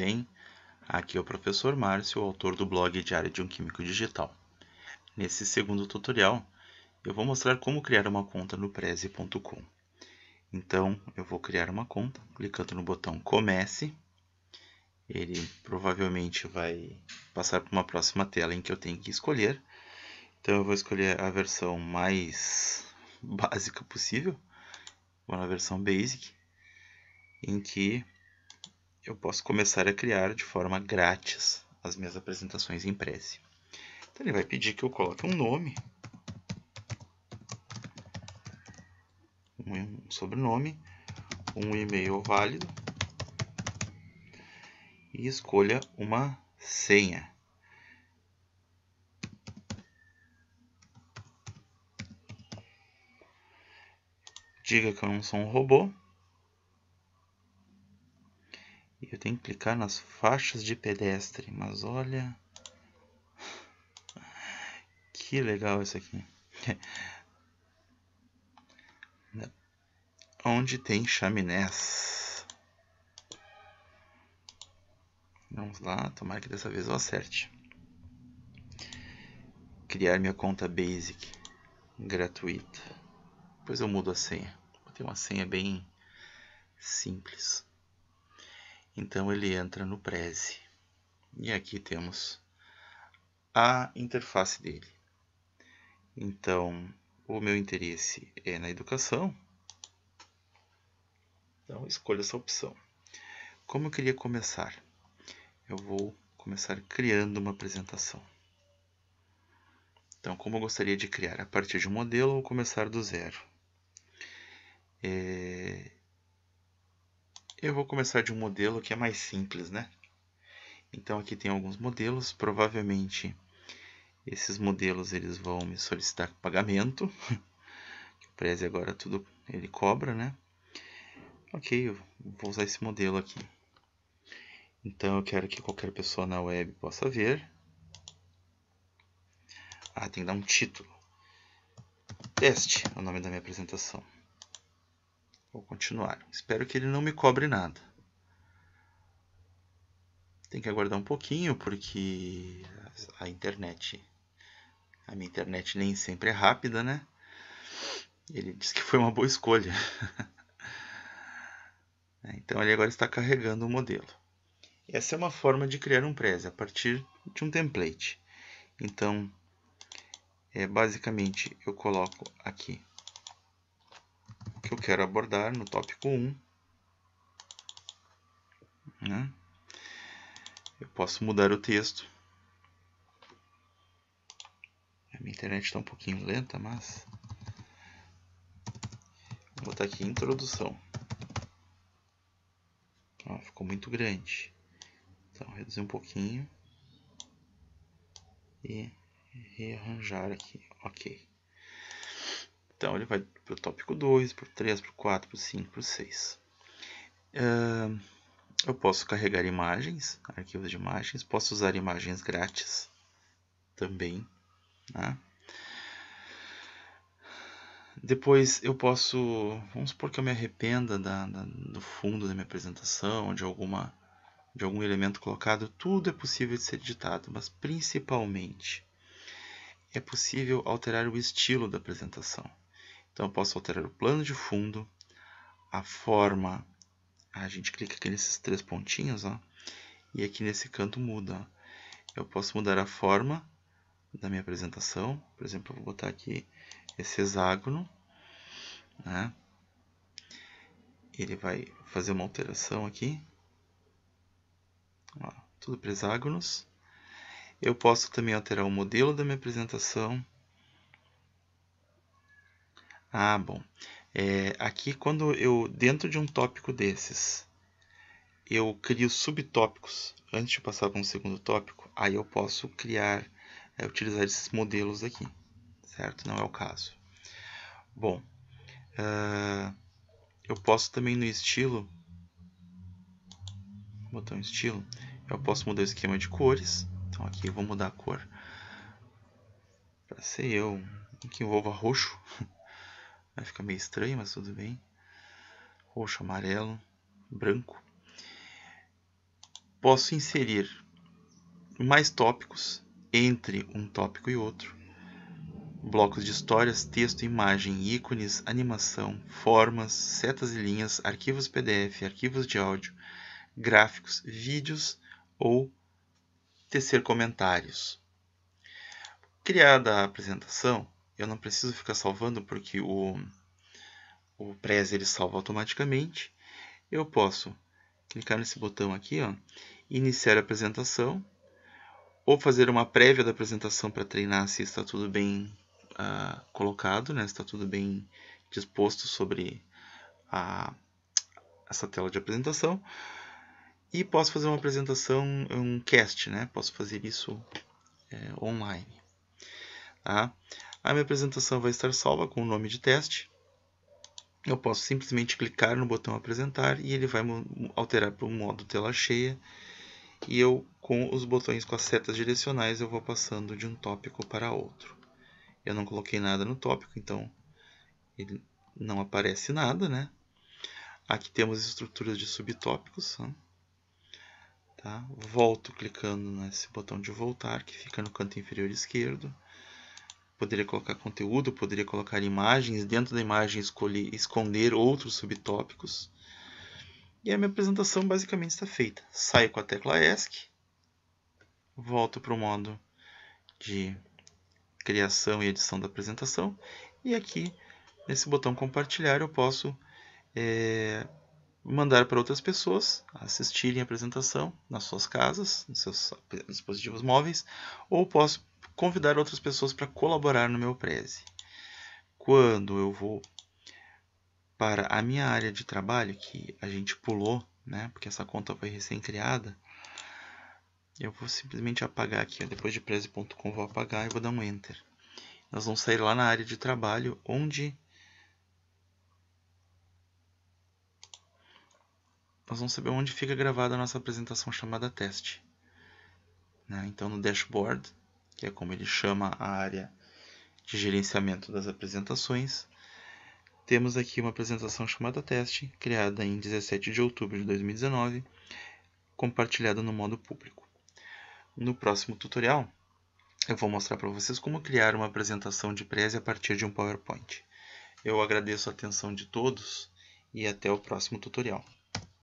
bem? Aqui é o professor Márcio, autor do blog Diário de um Químico Digital. Nesse segundo tutorial, eu vou mostrar como criar uma conta no prezi.com. Então, eu vou criar uma conta, clicando no botão Comece. Ele provavelmente vai passar para uma próxima tela em que eu tenho que escolher. Então, eu vou escolher a versão mais básica possível. Vou na versão Basic, em que eu posso começar a criar de forma grátis as minhas apresentações em Prezi. Então ele vai pedir que eu coloque um nome, um sobrenome, um e-mail válido e escolha uma senha. Diga que eu não sou um robô eu tenho que clicar nas faixas de pedestre, mas olha... Que legal isso aqui. Onde tem chaminés. Vamos lá, tomara que dessa vez eu acerte. Criar minha conta basic gratuita. Depois eu mudo a senha. Vou ter uma senha bem simples. Então ele entra no Prezi. E aqui temos a interface dele. Então, o meu interesse é na educação. Então, escolho essa opção. Como eu queria começar? Eu vou começar criando uma apresentação. Então, como eu gostaria de criar? A partir de um modelo ou começar do zero? É, eu vou começar de um modelo que é mais simples, né? Então aqui tem alguns modelos, provavelmente esses modelos eles vão me solicitar pagamento. o Prezi agora tudo ele cobra, né? Ok, eu vou usar esse modelo aqui. Então eu quero que qualquer pessoa na web possa ver. Ah, tem que dar um título. Teste é o nome da minha apresentação. Vou continuar. Espero que ele não me cobre nada. Tem que aguardar um pouquinho porque a internet, a minha internet nem sempre é rápida, né? Ele disse que foi uma boa escolha. É, então ele agora está carregando o modelo. Essa é uma forma de criar um prez a partir de um template. Então, é, basicamente eu coloco aqui que eu quero abordar no tópico 1. Né? Eu posso mudar o texto. A minha internet está um pouquinho lenta, mas... Vou botar aqui introdução. Ó, ficou muito grande. Então, reduzir um pouquinho. E rearranjar aqui. Ok. Então, ele vai para o tópico 2, para o 3, para o 4, para o 5, para o 6. eu posso carregar imagens, arquivos de imagens, posso usar imagens grátis também. Né? Depois eu posso, vamos supor que eu me arrependa da, da, do fundo da minha apresentação, de alguma de algum elemento colocado, tudo é possível de ser editado, mas principalmente é possível alterar o estilo da apresentação. Então eu posso alterar o plano de fundo, a forma, a gente clica aqui nesses três pontinhos, ó, e aqui nesse canto muda. Eu posso mudar a forma da minha apresentação, por exemplo, eu vou botar aqui esse hexágono, né? Ele vai fazer uma alteração aqui, ó, tudo para hexágonos. Eu posso também alterar o modelo da minha apresentação, ah, bom. É, aqui quando eu, dentro de um tópico desses, eu crio subtópicos antes de passar para um segundo tópico, aí eu posso criar, é, utilizar esses modelos aqui, certo? Não é o caso. Bom, uh, eu posso também no estilo, botar um estilo, eu posso mudar o esquema de cores, então aqui eu vou mudar a cor para ser eu, que envolva roxo. Vai ficar meio estranho, mas tudo bem. Roxo, amarelo, branco. Posso inserir mais tópicos entre um tópico e outro. Blocos de histórias, texto, imagem, ícones, animação, formas, setas e linhas, arquivos PDF, arquivos de áudio, gráficos, vídeos ou tecer comentários. Criada a apresentação, eu não preciso ficar salvando porque o, o Prezi ele salva automaticamente. Eu posso clicar nesse botão aqui, ó, iniciar a apresentação, ou fazer uma prévia da apresentação para treinar se está tudo bem uh, colocado, né? está tudo bem disposto sobre a, essa tela de apresentação. E posso fazer uma apresentação, um cast, né? posso fazer isso é, online. Tá? A minha apresentação vai estar salva com o nome de teste. Eu posso simplesmente clicar no botão apresentar e ele vai alterar para o modo tela cheia. E eu, com os botões com as setas direcionais, eu vou passando de um tópico para outro. Eu não coloquei nada no tópico, então ele não aparece nada, né? Aqui temos estruturas de subtópicos. Tá? Volto clicando nesse botão de voltar, que fica no canto inferior esquerdo poderia colocar conteúdo, poderia colocar imagens, dentro da imagem escolher, esconder outros subtópicos. E a minha apresentação basicamente está feita. Saio com a tecla ESC, volto para o modo de criação e edição da apresentação e aqui nesse botão compartilhar eu posso é, mandar para outras pessoas assistirem a apresentação nas suas casas, nos seus dispositivos móveis ou posso convidar outras pessoas para colaborar no meu Prezi. Quando eu vou para a minha área de trabalho, que a gente pulou, né, porque essa conta foi recém-criada, eu vou simplesmente apagar aqui, ó, depois de prezi.com vou apagar e vou dar um Enter. Nós vamos sair lá na área de trabalho, onde nós vamos saber onde fica gravada a nossa apresentação chamada teste. Né? Então, no dashboard, que é como ele chama a área de gerenciamento das apresentações, temos aqui uma apresentação chamada teste, criada em 17 de outubro de 2019, compartilhada no modo público. No próximo tutorial, eu vou mostrar para vocês como criar uma apresentação de prese a partir de um PowerPoint. Eu agradeço a atenção de todos e até o próximo tutorial.